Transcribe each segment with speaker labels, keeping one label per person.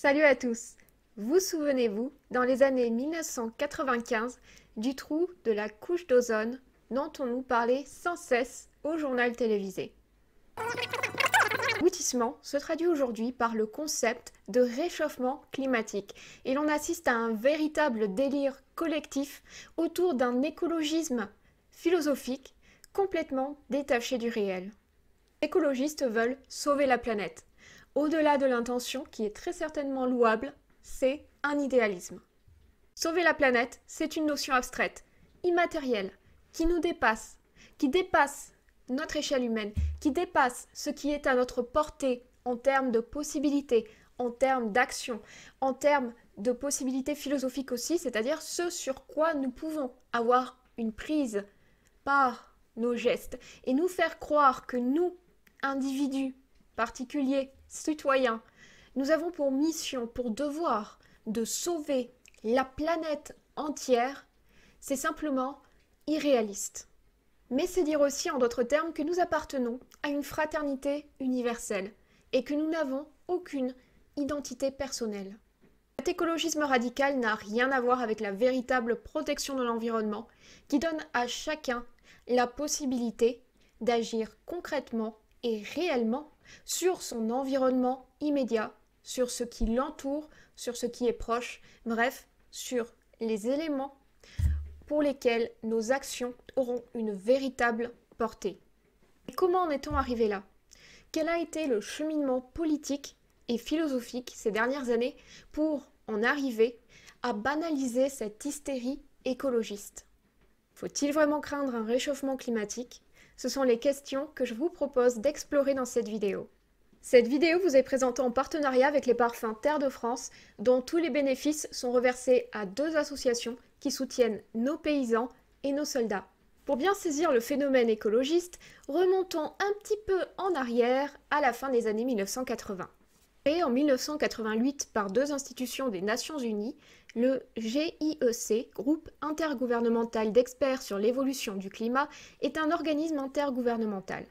Speaker 1: Salut à tous Vous souvenez-vous, dans les années 1995, du trou de la couche d'ozone dont on nous parlait sans cesse au journal télévisé. L'aboutissement se traduit aujourd'hui par le concept de réchauffement climatique et l'on assiste à un véritable délire collectif autour d'un écologisme philosophique complètement détaché du réel. Les écologistes veulent sauver la planète au-delà de l'intention, qui est très certainement louable, c'est un idéalisme. Sauver la planète, c'est une notion abstraite, immatérielle, qui nous dépasse, qui dépasse notre échelle humaine, qui dépasse ce qui est à notre portée en termes de possibilités, en termes d'action, en termes de possibilités philosophiques aussi, c'est-à-dire ce sur quoi nous pouvons avoir une prise par nos gestes et nous faire croire que nous, individus particuliers, citoyens, nous avons pour mission, pour devoir de sauver la planète entière, c'est simplement irréaliste. Mais c'est dire aussi, en d'autres termes, que nous appartenons à une fraternité universelle et que nous n'avons aucune identité personnelle. Cet écologisme radical n'a rien à voir avec la véritable protection de l'environnement qui donne à chacun la possibilité d'agir concrètement et réellement sur son environnement immédiat, sur ce qui l'entoure, sur ce qui est proche, bref, sur les éléments pour lesquels nos actions auront une véritable portée. Et comment en est-on arrivé là Quel a été le cheminement politique et philosophique ces dernières années pour en arriver à banaliser cette hystérie écologiste Faut-il vraiment craindre un réchauffement climatique ce sont les questions que je vous propose d'explorer dans cette vidéo. Cette vidéo vous est présentée en partenariat avec les parfums Terre de France, dont tous les bénéfices sont reversés à deux associations qui soutiennent nos paysans et nos soldats. Pour bien saisir le phénomène écologiste, remontons un petit peu en arrière à la fin des années 1980. Et en 1988 par deux institutions des Nations Unies, le GIEC, groupe intergouvernemental d'experts sur l'évolution du climat, est un organisme intergouvernemental.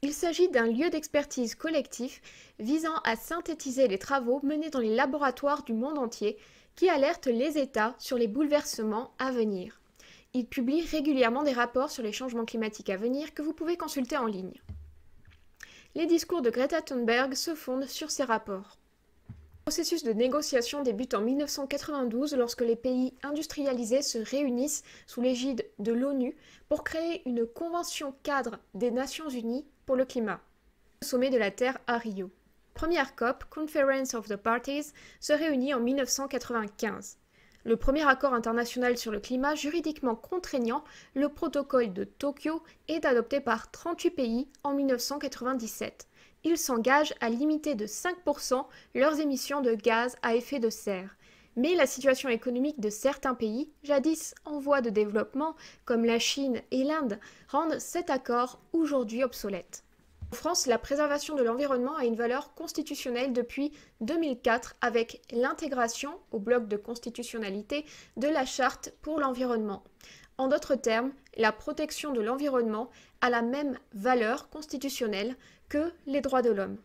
Speaker 1: Il s'agit d'un lieu d'expertise collectif visant à synthétiser les travaux menés dans les laboratoires du monde entier qui alertent les États sur les bouleversements à venir. Il publie régulièrement des rapports sur les changements climatiques à venir que vous pouvez consulter en ligne. Les discours de Greta Thunberg se fondent sur ces rapports. Le processus de négociation débute en 1992 lorsque les pays industrialisés se réunissent sous l'égide de l'ONU pour créer une convention cadre des Nations Unies pour le climat, le sommet de la Terre à Rio. première COP, Conference of the Parties, se réunit en 1995. Le premier accord international sur le climat juridiquement contraignant, le protocole de Tokyo, est adopté par 38 pays en 1997 ils s'engagent à limiter de 5% leurs émissions de gaz à effet de serre. Mais la situation économique de certains pays, jadis en voie de développement, comme la Chine et l'Inde, rendent cet accord aujourd'hui obsolète. En France, la préservation de l'environnement a une valeur constitutionnelle depuis 2004 avec l'intégration au bloc de constitutionnalité de la Charte pour l'environnement. En d'autres termes, la protection de l'environnement a la même valeur constitutionnelle que les droits de l'homme.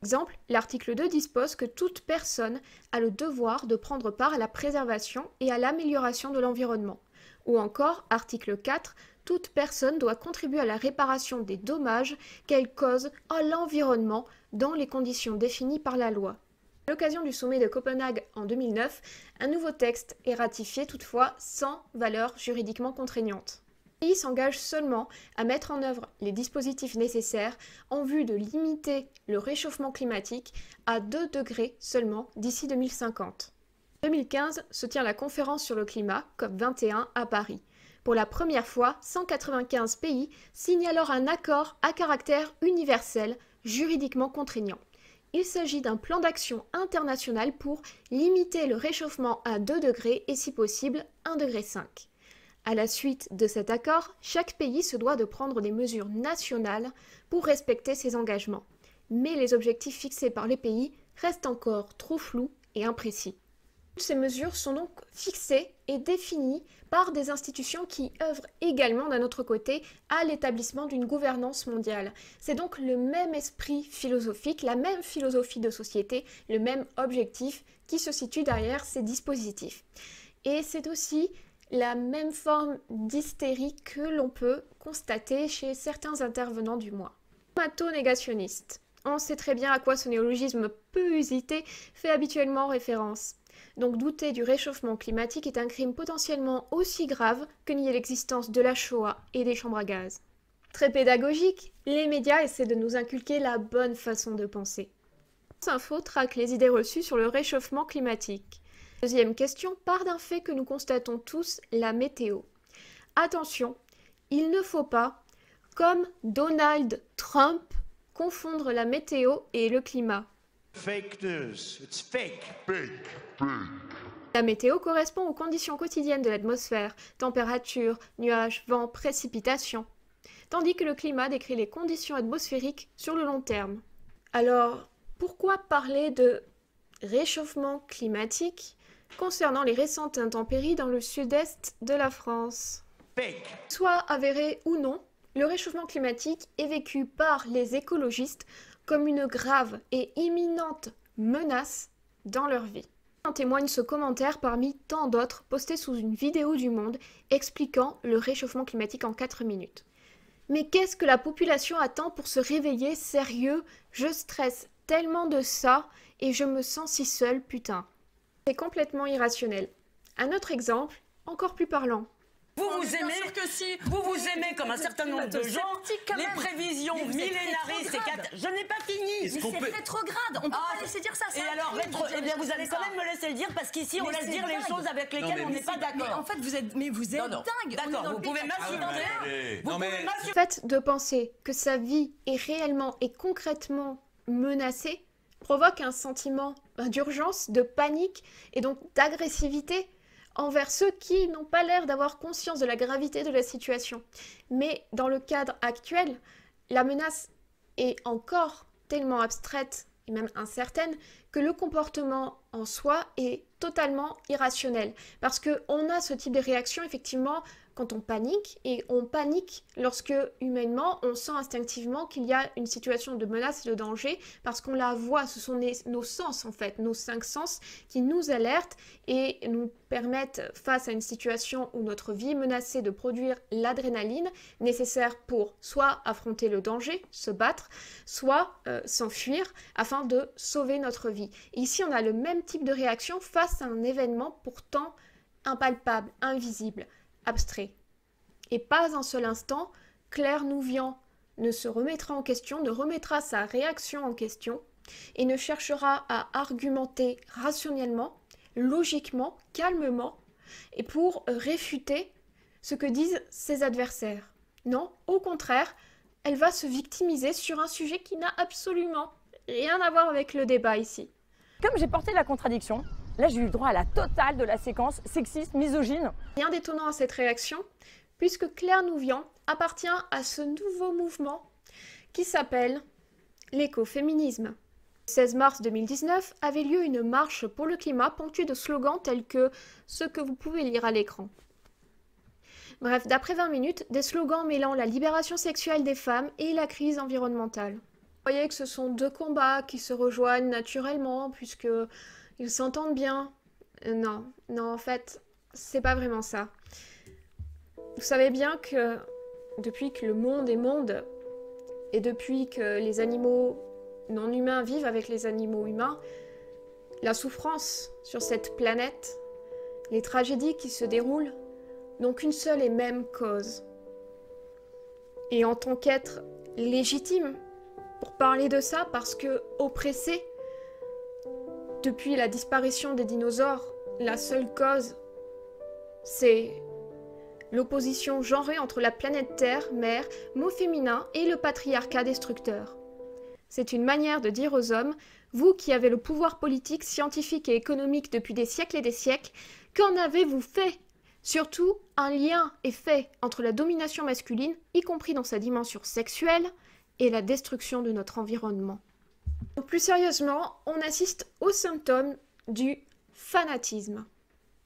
Speaker 1: Exemple, l'article 2 dispose que toute personne a le devoir de prendre part à la préservation et à l'amélioration de l'environnement. Ou encore, article 4, toute personne doit contribuer à la réparation des dommages qu'elle cause à l'environnement dans les conditions définies par la loi. À l'occasion du sommet de Copenhague en 2009, un nouveau texte est ratifié toutefois sans valeur juridiquement contraignante pays s'engage seulement à mettre en œuvre les dispositifs nécessaires en vue de limiter le réchauffement climatique à 2 degrés seulement d'ici 2050. En 2015 se tient la conférence sur le climat COP21 à Paris. Pour la première fois, 195 pays signent alors un accord à caractère universel, juridiquement contraignant. Il s'agit d'un plan d'action international pour limiter le réchauffement à 2 degrés et si possible 1,5 degré. 5. À la suite de cet accord, chaque pays se doit de prendre des mesures nationales pour respecter ses engagements. Mais les objectifs fixés par les pays restent encore trop flous et imprécis. Ces mesures sont donc fixées et définies par des institutions qui œuvrent également d'un autre côté à l'établissement d'une gouvernance mondiale. C'est donc le même esprit philosophique, la même philosophie de société, le même objectif qui se situe derrière ces dispositifs. Et c'est aussi la même forme d'hystérie que l'on peut constater chez certains intervenants du mois. L'automato-négationniste, On sait très bien à quoi ce néologisme peu usité fait habituellement référence. Donc douter du réchauffement climatique est un crime potentiellement aussi grave que nier l'existence de la Shoah et des chambres à gaz. Très pédagogique, les médias essaient de nous inculquer la bonne façon de penser. Info traque les idées reçues sur le réchauffement climatique. Deuxième question part d'un fait que nous constatons tous, la météo. Attention, il ne faut pas, comme Donald Trump, confondre la météo et le climat. Fake news. It's fake. La météo correspond aux conditions quotidiennes de l'atmosphère, température, nuages, vent, précipitations, tandis que le climat décrit les conditions atmosphériques sur le long terme. Alors, pourquoi parler de réchauffement climatique concernant les récentes intempéries dans le sud-est de la France. Soit avéré ou non, le réchauffement climatique est vécu par les écologistes comme une grave et imminente menace dans leur vie. En témoigne ce commentaire parmi tant d'autres postés sous une vidéo du Monde expliquant le réchauffement climatique en 4 minutes. Mais qu'est-ce que la population attend pour se réveiller sérieux Je stresse tellement de ça et je me sens si seule, putain complètement irrationnel. Un autre exemple, encore plus parlant. Vous vous aimez que vous vous aimez comme un certain nombre de gens. Les prévisions millénaristes, je n'ai pas fini. Mais c'est rétrograde. On peut ah, pas laisser dire ça. Et alors, eh vous allez quand même me laisser le dire parce qu'ici, on laisse dire les choses avec lesquelles on n'est pas d'accord. En fait, vous êtes, mais vous êtes dingue. D'accord. Vous pouvez m'assurer. Ah, vous Le fait de penser que sa vie est réellement et concrètement menacée provoque un sentiment d'urgence, de panique et donc d'agressivité envers ceux qui n'ont pas l'air d'avoir conscience de la gravité de la situation. Mais dans le cadre actuel, la menace est encore tellement abstraite et même incertaine que le comportement en soi est totalement irrationnel parce que on a ce type de réaction effectivement on panique et on panique lorsque humainement on sent instinctivement qu'il y a une situation de menace et de danger parce qu'on la voit, ce sont nos sens en fait, nos cinq sens qui nous alertent et nous permettent face à une situation où notre vie est menacée de produire l'adrénaline nécessaire pour soit affronter le danger, se battre, soit euh, s'enfuir afin de sauver notre vie. ici on a le même type de réaction face à un événement pourtant impalpable, invisible abstrait. Et pas un seul instant, Claire Nouvian ne se remettra en question, ne remettra sa réaction en question, et ne cherchera à argumenter rationnellement, logiquement, calmement, et pour réfuter ce que disent ses adversaires. Non, au contraire, elle va se victimiser sur un sujet qui n'a absolument rien à voir avec le débat ici. Comme j'ai porté la contradiction, Là, j'ai eu le droit à la totale de la séquence sexiste, misogyne. Rien d'étonnant à cette réaction, puisque Claire Nouvian appartient à ce nouveau mouvement qui s'appelle l'écoféminisme. Le 16 mars 2019 avait lieu une marche pour le climat ponctuée de slogans tels que ce que vous pouvez lire à l'écran. Bref, d'après 20 minutes, des slogans mêlant la libération sexuelle des femmes et la crise environnementale. Vous voyez que ce sont deux combats qui se rejoignent naturellement puisque ils s'entendent bien. Euh, non, non, en fait, c'est pas vraiment ça. Vous savez bien que depuis que le monde est monde, et depuis que les animaux non humains vivent avec les animaux humains, la souffrance sur cette planète, les tragédies qui se déroulent, n'ont qu'une seule et même cause. Et en tant qu'être légitime pour parler de ça, parce que oppressé, depuis la disparition des dinosaures, la seule cause, c'est l'opposition genrée entre la planète Terre, mère, mot féminin et le patriarcat destructeur. C'est une manière de dire aux hommes, vous qui avez le pouvoir politique, scientifique et économique depuis des siècles et des siècles, qu'en avez-vous fait Surtout, un lien est fait entre la domination masculine, y compris dans sa dimension sexuelle, et la destruction de notre environnement plus sérieusement, on assiste aux symptômes du fanatisme.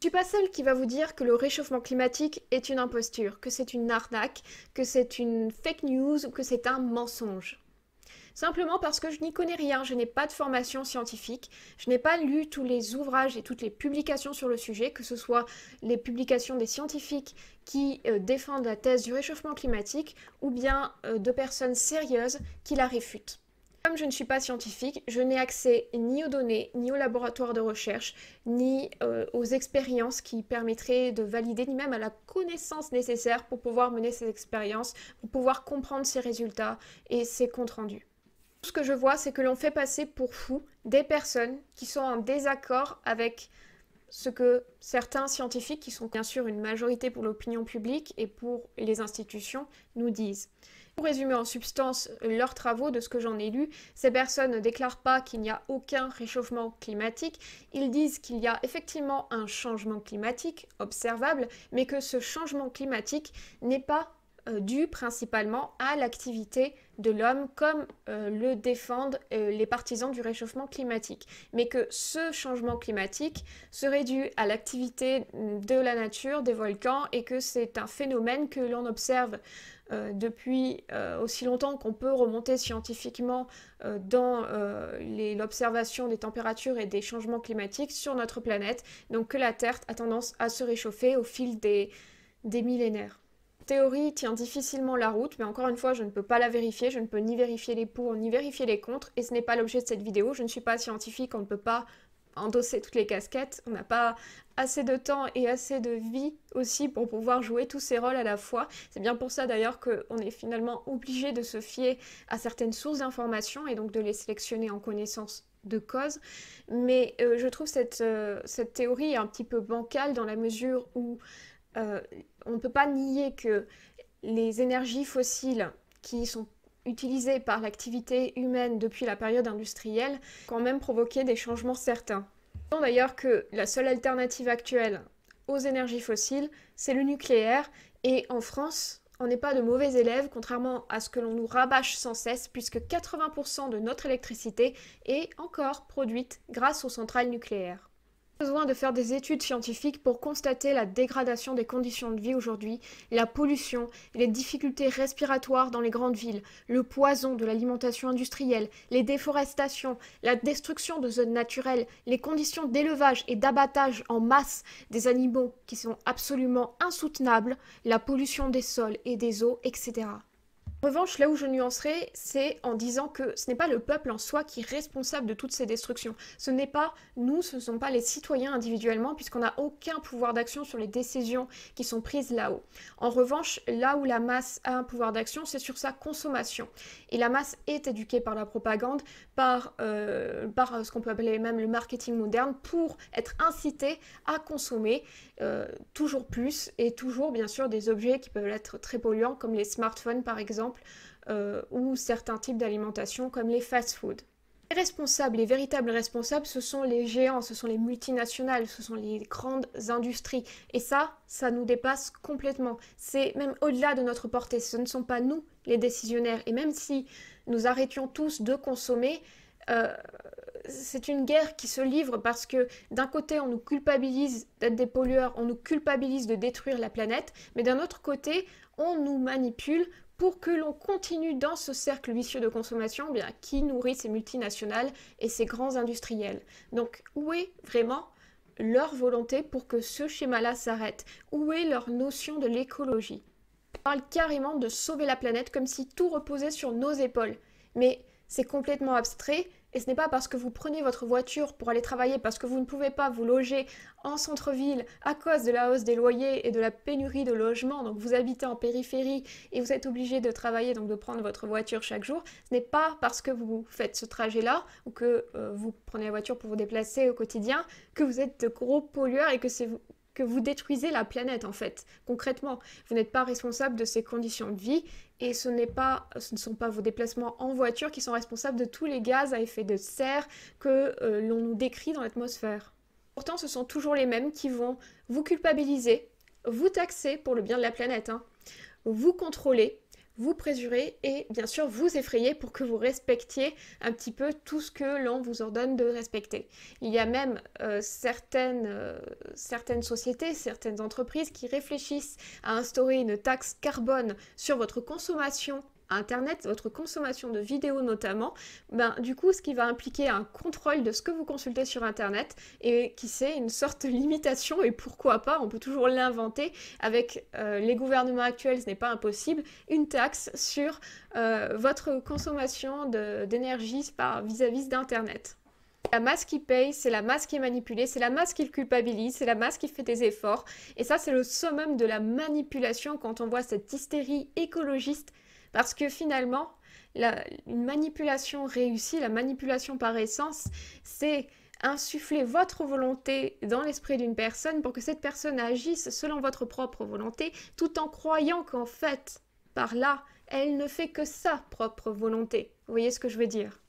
Speaker 1: Je ne suis pas celle qui va vous dire que le réchauffement climatique est une imposture, que c'est une arnaque, que c'est une fake news ou que c'est un mensonge. Simplement parce que je n'y connais rien, je n'ai pas de formation scientifique, je n'ai pas lu tous les ouvrages et toutes les publications sur le sujet, que ce soit les publications des scientifiques qui euh, défendent la thèse du réchauffement climatique ou bien euh, de personnes sérieuses qui la réfutent. Comme je ne suis pas scientifique, je n'ai accès ni aux données, ni aux laboratoires de recherche, ni euh, aux expériences qui permettraient de valider, ni même à la connaissance nécessaire pour pouvoir mener ces expériences, pour pouvoir comprendre ces résultats et ces comptes rendus. Tout ce que je vois, c'est que l'on fait passer pour fous des personnes qui sont en désaccord avec ce que certains scientifiques, qui sont bien sûr une majorité pour l'opinion publique et pour les institutions, nous disent. Pour résumer en substance leurs travaux, de ce que j'en ai lu, ces personnes ne déclarent pas qu'il n'y a aucun réchauffement climatique, ils disent qu'il y a effectivement un changement climatique observable, mais que ce changement climatique n'est pas euh, dû principalement à l'activité de l'homme comme euh, le défendent euh, les partisans du réchauffement climatique, mais que ce changement climatique serait dû à l'activité mm, de la nature, des volcans, et que c'est un phénomène que l'on observe euh, depuis euh, aussi longtemps qu'on peut remonter scientifiquement euh, dans l'observation des températures et des changements climatiques sur notre planète, donc que la Terre a tendance à se réchauffer au fil des, des millénaires. Théorie tient difficilement la route, mais encore une fois, je ne peux pas la vérifier, je ne peux ni vérifier les pour ni vérifier les contre, et ce n'est pas l'objet de cette vidéo, je ne suis pas scientifique, on ne peut pas endosser toutes les casquettes. On n'a pas assez de temps et assez de vie aussi pour pouvoir jouer tous ces rôles à la fois. C'est bien pour ça d'ailleurs qu'on est finalement obligé de se fier à certaines sources d'informations et donc de les sélectionner en connaissance de cause. Mais euh, je trouve cette, euh, cette théorie un petit peu bancale dans la mesure où euh, on ne peut pas nier que les énergies fossiles qui sont utilisés par l'activité humaine depuis la période industrielle, quand même provoqué des changements certains. D'ailleurs que la seule alternative actuelle aux énergies fossiles, c'est le nucléaire, et en France, on n'est pas de mauvais élèves, contrairement à ce que l'on nous rabâche sans cesse, puisque 80% de notre électricité est encore produite grâce aux centrales nucléaires besoin de faire des études scientifiques pour constater la dégradation des conditions de vie aujourd'hui, la pollution, les difficultés respiratoires dans les grandes villes, le poison de l'alimentation industrielle, les déforestations, la destruction de zones naturelles, les conditions d'élevage et d'abattage en masse des animaux qui sont absolument insoutenables, la pollution des sols et des eaux, etc. En revanche, là où je nuancerai, c'est en disant que ce n'est pas le peuple en soi qui est responsable de toutes ces destructions. Ce n'est pas nous, ce ne sont pas les citoyens individuellement, puisqu'on n'a aucun pouvoir d'action sur les décisions qui sont prises là-haut. En revanche, là où la masse a un pouvoir d'action, c'est sur sa consommation. Et la masse est éduquée par la propagande, par, euh, par ce qu'on peut appeler même le marketing moderne, pour être incitée à consommer euh, toujours plus et toujours bien sûr des objets qui peuvent être très polluants comme les smartphones par exemple euh, ou certains types d'alimentation comme les fast food. Les responsables, les véritables responsables, ce sont les géants, ce sont les multinationales, ce sont les grandes industries. Et ça, ça nous dépasse complètement. C'est même au-delà de notre portée. Ce ne sont pas nous les décisionnaires. Et même si nous arrêtions tous de consommer, euh, c'est une guerre qui se livre parce que d'un côté, on nous culpabilise d'être des pollueurs, on nous culpabilise de détruire la planète, mais d'un autre côté, on nous manipule pour que l'on continue dans ce cercle vicieux de consommation eh bien, qui nourrit ces multinationales et ces grands industriels. Donc où est vraiment leur volonté pour que ce schéma-là s'arrête Où est leur notion de l'écologie On parle carrément de sauver la planète comme si tout reposait sur nos épaules. Mais c'est complètement abstrait, et ce n'est pas parce que vous prenez votre voiture pour aller travailler, parce que vous ne pouvez pas vous loger en centre-ville à cause de la hausse des loyers et de la pénurie de logements, donc vous habitez en périphérie et vous êtes obligé de travailler, donc de prendre votre voiture chaque jour. Ce n'est pas parce que vous faites ce trajet-là ou que euh, vous prenez la voiture pour vous déplacer au quotidien que vous êtes de gros pollueurs et que c'est vous que vous détruisez la planète en fait, concrètement. Vous n'êtes pas responsable de ces conditions de vie et ce, pas, ce ne sont pas vos déplacements en voiture qui sont responsables de tous les gaz à effet de serre que euh, l'on nous décrit dans l'atmosphère. Pourtant, ce sont toujours les mêmes qui vont vous culpabiliser, vous taxer pour le bien de la planète, hein. vous contrôler vous présurez et bien sûr vous effrayer pour que vous respectiez un petit peu tout ce que l'on vous ordonne de respecter. Il y a même euh, certaines, euh, certaines sociétés, certaines entreprises qui réfléchissent à instaurer une taxe carbone sur votre consommation Internet, votre consommation de vidéos notamment, ben, du coup, ce qui va impliquer un contrôle de ce que vous consultez sur Internet et qui c'est une sorte de limitation et pourquoi pas, on peut toujours l'inventer avec euh, les gouvernements actuels, ce n'est pas impossible, une taxe sur euh, votre consommation d'énergie vis-à-vis d'Internet. La masse qui paye, c'est la masse qui est manipulée, c'est la masse qui le culpabilise, c'est la masse qui fait des efforts. Et ça, c'est le summum de la manipulation quand on voit cette hystérie écologiste parce que finalement, la, une manipulation réussie, la manipulation par essence, c'est insuffler votre volonté dans l'esprit d'une personne pour que cette personne agisse selon votre propre volonté, tout en croyant qu'en fait, par là, elle ne fait que sa propre volonté. Vous voyez ce que je veux dire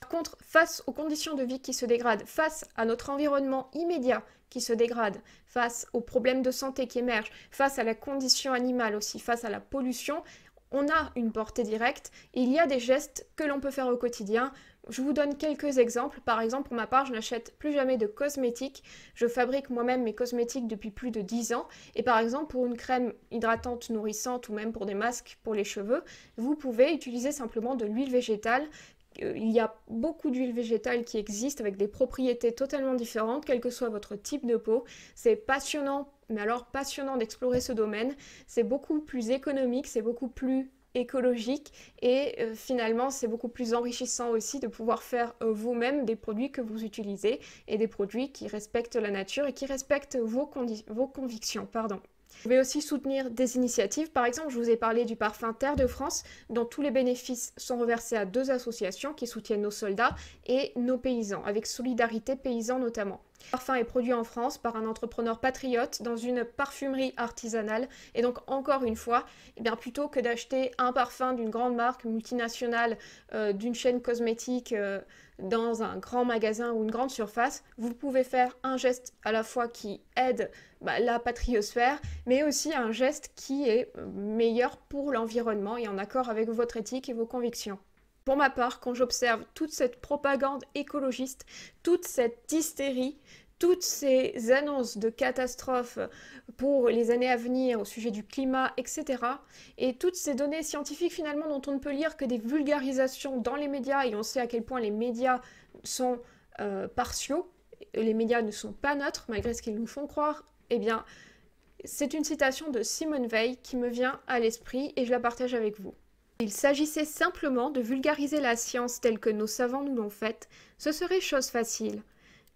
Speaker 1: Par contre, face aux conditions de vie qui se dégradent, face à notre environnement immédiat qui se dégrade, face aux problèmes de santé qui émergent, face à la condition animale aussi, face à la pollution, on a une portée directe. Il y a des gestes que l'on peut faire au quotidien. Je vous donne quelques exemples. Par exemple, pour ma part, je n'achète plus jamais de cosmétiques. Je fabrique moi-même mes cosmétiques depuis plus de 10 ans. Et par exemple, pour une crème hydratante, nourrissante ou même pour des masques pour les cheveux, vous pouvez utiliser simplement de l'huile végétale euh, il y a beaucoup d'huiles végétales qui existent avec des propriétés totalement différentes, quel que soit votre type de peau. C'est passionnant mais alors passionnant d'explorer ce domaine. C'est beaucoup plus économique, c'est beaucoup plus écologique et euh, finalement c'est beaucoup plus enrichissant aussi de pouvoir faire euh, vous-même des produits que vous utilisez et des produits qui respectent la nature et qui respectent vos, vos convictions. Pardon. Vous pouvez aussi soutenir des initiatives. Par exemple, je vous ai parlé du parfum Terre de France, dont tous les bénéfices sont reversés à deux associations qui soutiennent nos soldats et nos paysans, avec Solidarité Paysans notamment parfum est produit en France par un entrepreneur patriote dans une parfumerie artisanale. Et donc encore une fois, eh bien, plutôt que d'acheter un parfum d'une grande marque multinationale, euh, d'une chaîne cosmétique, euh, dans un grand magasin ou une grande surface, vous pouvez faire un geste à la fois qui aide bah, la patriosphère, mais aussi un geste qui est euh, meilleur pour l'environnement et en accord avec votre éthique et vos convictions. Pour ma part, quand j'observe toute cette propagande écologiste, toute cette hystérie, toutes ces annonces de catastrophes pour les années à venir au sujet du climat, etc. Et toutes ces données scientifiques finalement dont on ne peut lire que des vulgarisations dans les médias et on sait à quel point les médias sont euh, partiaux, les médias ne sont pas neutres malgré ce qu'ils nous font croire, eh bien c'est une citation de Simone Veil qui me vient à l'esprit et je la partage avec vous. « S'il s'agissait simplement de vulgariser la science telle que nos savants nous l'ont faite, ce serait chose facile.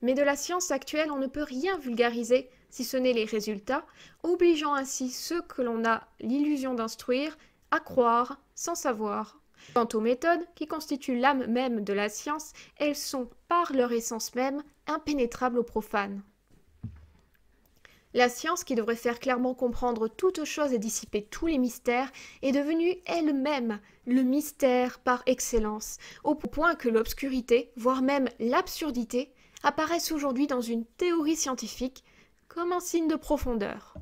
Speaker 1: Mais de la science actuelle, on ne peut rien vulgariser, si ce n'est les résultats, obligeant ainsi ceux que l'on a l'illusion d'instruire à croire sans savoir. Quant aux méthodes, qui constituent l'âme même de la science, elles sont, par leur essence même, impénétrables aux profanes. La science, qui devrait faire clairement comprendre toutes choses et dissiper tous les mystères, est devenue elle-même le mystère par excellence, au point que l'obscurité, voire même l'absurdité, apparaissent aujourd'hui dans une théorie scientifique comme un signe de profondeur.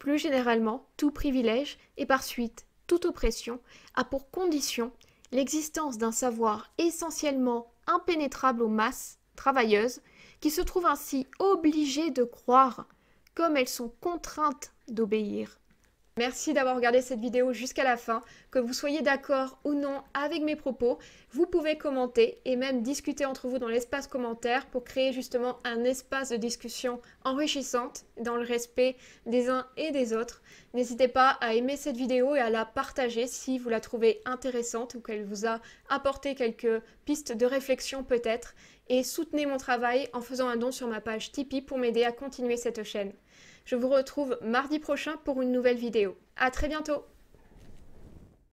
Speaker 1: Plus généralement, tout privilège et par suite toute oppression a pour condition l'existence d'un savoir essentiellement impénétrable aux masses travailleuses qui se trouvent ainsi obligées de croire, comme elles sont contraintes d'obéir. Merci d'avoir regardé cette vidéo jusqu'à la fin. Que vous soyez d'accord ou non avec mes propos, vous pouvez commenter et même discuter entre vous dans l'espace commentaire pour créer justement un espace de discussion enrichissante dans le respect des uns et des autres. N'hésitez pas à aimer cette vidéo et à la partager si vous la trouvez intéressante ou qu'elle vous a apporté quelques pistes de réflexion peut-être et soutenez mon travail en faisant un don sur ma page Tipeee pour m'aider à continuer cette chaîne. Je vous retrouve mardi prochain pour une nouvelle vidéo. À très bientôt